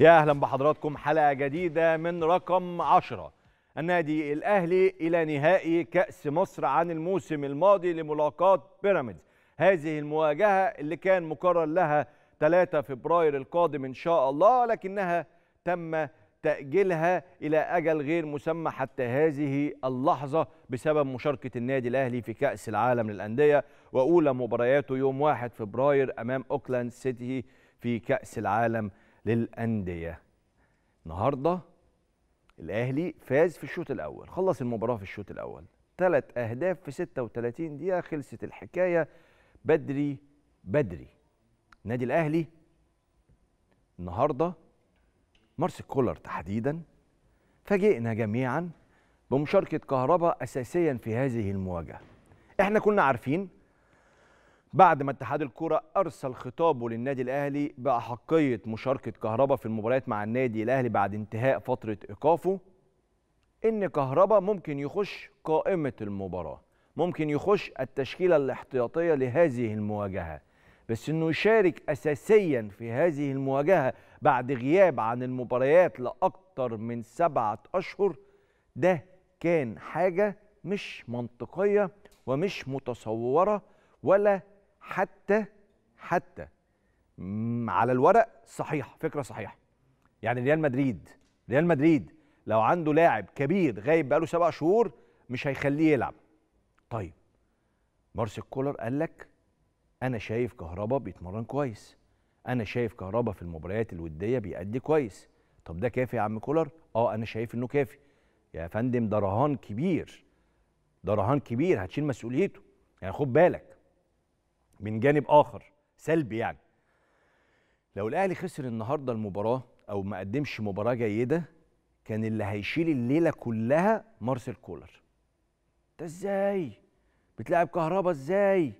يا أهلا بحضراتكم حلقة جديدة من رقم 10 النادي الأهلي إلى نهائي كأس مصر عن الموسم الماضي لملاقاة بيراميدز هذه المواجهة اللي كان مقرر لها 3 فبراير القادم إن شاء الله لكنها تم تأجيلها إلى أجل غير مسمى حتى هذه اللحظة بسبب مشاركة النادي الأهلي في كأس العالم للأندية وأولى مبارياته يوم 1 فبراير أمام أوكلاند سيتي في كأس العالم للانديه النهارده الاهلي فاز في الشوط الاول خلص المباراه في الشوط الاول ثلاث اهداف في 36 دقيقه خلصت الحكايه بدري بدري النادي الاهلي النهارده مارس كولر تحديدا فاجئنا جميعا بمشاركه كهرباء اساسيا في هذه المواجهه احنا كنا عارفين بعد ما اتحاد الكرة أرسل خطابه للنادي الأهلي بأحقية مشاركة كهربا في المباريات مع النادي الأهلي بعد انتهاء فترة إيقافه إن كهربا ممكن يخش قائمة المباراة ممكن يخش التشكيلة الاحتياطية لهذه المواجهة بس إنه يشارك أساسيا في هذه المواجهة بعد غياب عن المباريات لأكثر من سبعة أشهر ده كان حاجة مش منطقية ومش متصورة ولا حتى حتى على الورق صحيحه فكره صحيحه يعني ريال مدريد ريال مدريد لو عنده لاعب كبير غايب بقاله سبع شهور مش هيخليه يلعب طيب مارسيل كولر قال لك انا شايف كهربا بيتمرن كويس انا شايف كهربا في المباريات الوديه بيأدي كويس طب ده كافي يا عم كولر اه انا شايف انه كافي يا فندم ده رهان كبير ده رهان كبير هتشيل مسؤوليته يعني خد بالك من جانب اخر سلبي يعني لو الاهلي خسر النهارده المباراه او ما قدمش مباراه جيده كان اللي هيشيل الليله كلها مارسيل كولر ده ازاي بتلعب كهربا ازاي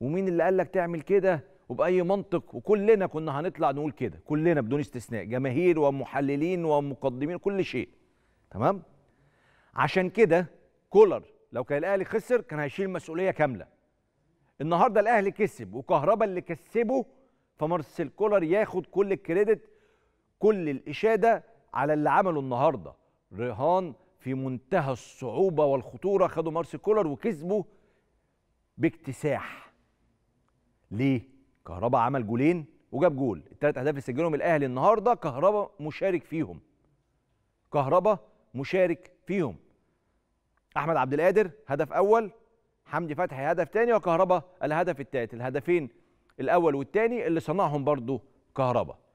ومين اللي قال لك تعمل كده وباي منطق وكلنا كنا هنطلع نقول كده كلنا بدون استثناء جماهير ومحللين ومقدمين كل شيء تمام عشان كده كولر لو كان الاهلي خسر كان هيشيل مسؤوليه كامله النهارده الاهلي كسب وكهربا اللي كسبه فمارسيل كولر ياخد كل الكريدت كل الاشاده على اللي عمله النهارده رهان في منتهى الصعوبه والخطوره خدوا مارسيل كولر وكسبوا باكتساح ليه كهربا عمل جولين وجاب جول الثلاث اهداف اللي سجلهم الاهلي النهارده كهربا مشارك فيهم كهربا مشارك فيهم احمد عبد القادر هدف اول حمدي فتحي هدف تاني وكهربا الهدف التالت الهدفين الاول والتاني اللي صنعهم برضه كهربا